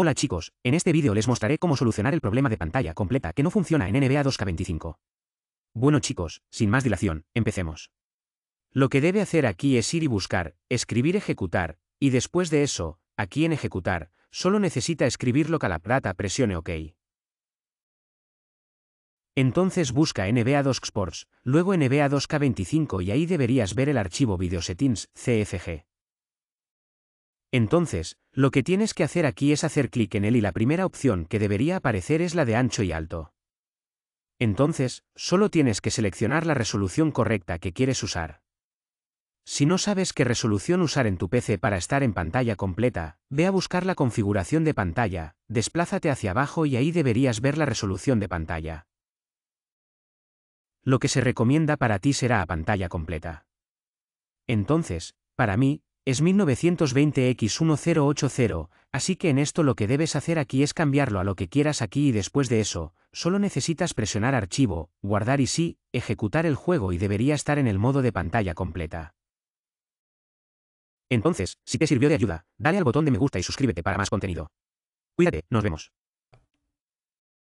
Hola chicos, en este vídeo les mostraré cómo solucionar el problema de pantalla completa que no funciona en NBA 2K25. Bueno chicos, sin más dilación, empecemos. Lo que debe hacer aquí es ir y buscar, escribir ejecutar, y después de eso, aquí en ejecutar, solo necesita escribir que la presione OK. Entonces busca NBA 2 Sports, luego NBA 2K25 y ahí deberías ver el archivo video settings CFG. Entonces, lo que tienes que hacer aquí es hacer clic en él y la primera opción que debería aparecer es la de ancho y alto. Entonces, solo tienes que seleccionar la resolución correcta que quieres usar. Si no sabes qué resolución usar en tu PC para estar en pantalla completa, ve a buscar la configuración de pantalla, desplázate hacia abajo y ahí deberías ver la resolución de pantalla. Lo que se recomienda para ti será a pantalla completa. Entonces, para mí, es 1920X1080, así que en esto lo que debes hacer aquí es cambiarlo a lo que quieras aquí y después de eso, solo necesitas presionar archivo, guardar y sí, ejecutar el juego y debería estar en el modo de pantalla completa. Entonces, si te sirvió de ayuda, dale al botón de me gusta y suscríbete para más contenido. Cuídate, nos vemos.